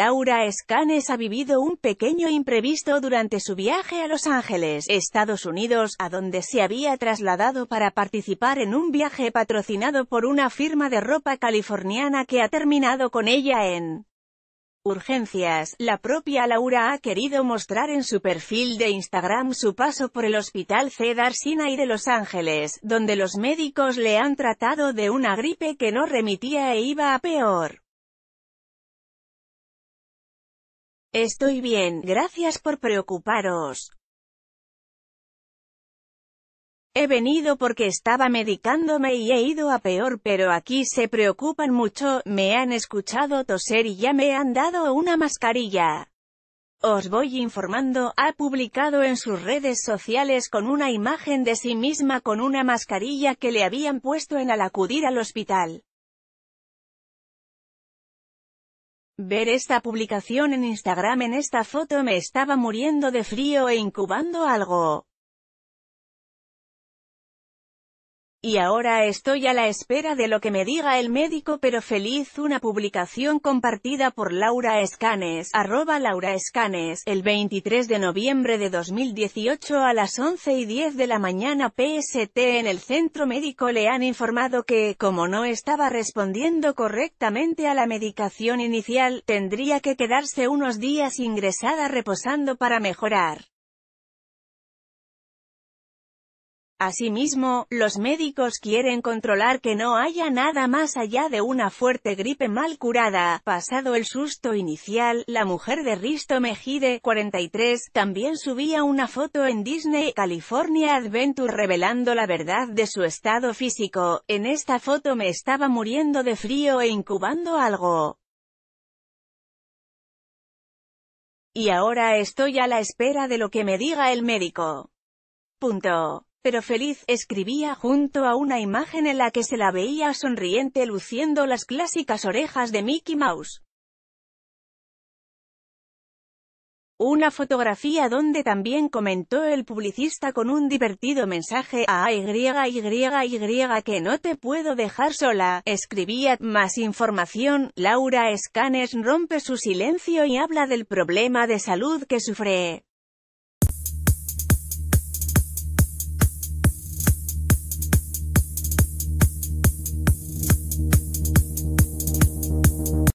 Laura Escanes ha vivido un pequeño imprevisto durante su viaje a Los Ángeles, Estados Unidos, a donde se había trasladado para participar en un viaje patrocinado por una firma de ropa californiana que ha terminado con ella en urgencias, la propia Laura ha querido mostrar en su perfil de Instagram su paso por el Hospital Cedar Sinai de Los Ángeles, donde los médicos le han tratado de una gripe que no remitía e iba a peor. Estoy bien, gracias por preocuparos. He venido porque estaba medicándome y he ido a peor pero aquí se preocupan mucho, me han escuchado toser y ya me han dado una mascarilla. Os voy informando, ha publicado en sus redes sociales con una imagen de sí misma con una mascarilla que le habían puesto en al acudir al hospital. Ver esta publicación en Instagram en esta foto me estaba muriendo de frío e incubando algo. Y ahora estoy a la espera de lo que me diga el médico pero feliz una publicación compartida por Laura Escanes, arroba Laura Escanes, el 23 de noviembre de 2018 a las 11 y 10 de la mañana PST en el centro médico le han informado que, como no estaba respondiendo correctamente a la medicación inicial, tendría que quedarse unos días ingresada reposando para mejorar. Asimismo, los médicos quieren controlar que no haya nada más allá de una fuerte gripe mal curada. Pasado el susto inicial, la mujer de Risto Mejide, 43, también subía una foto en Disney California Adventure revelando la verdad de su estado físico. En esta foto me estaba muriendo de frío e incubando algo. Y ahora estoy a la espera de lo que me diga el médico. Punto pero feliz, escribía junto a una imagen en la que se la veía sonriente luciendo las clásicas orejas de Mickey Mouse. Una fotografía donde también comentó el publicista con un divertido mensaje a YYY que no te puedo dejar sola, escribía, más información, Laura Scanes rompe su silencio y habla del problema de salud que sufre.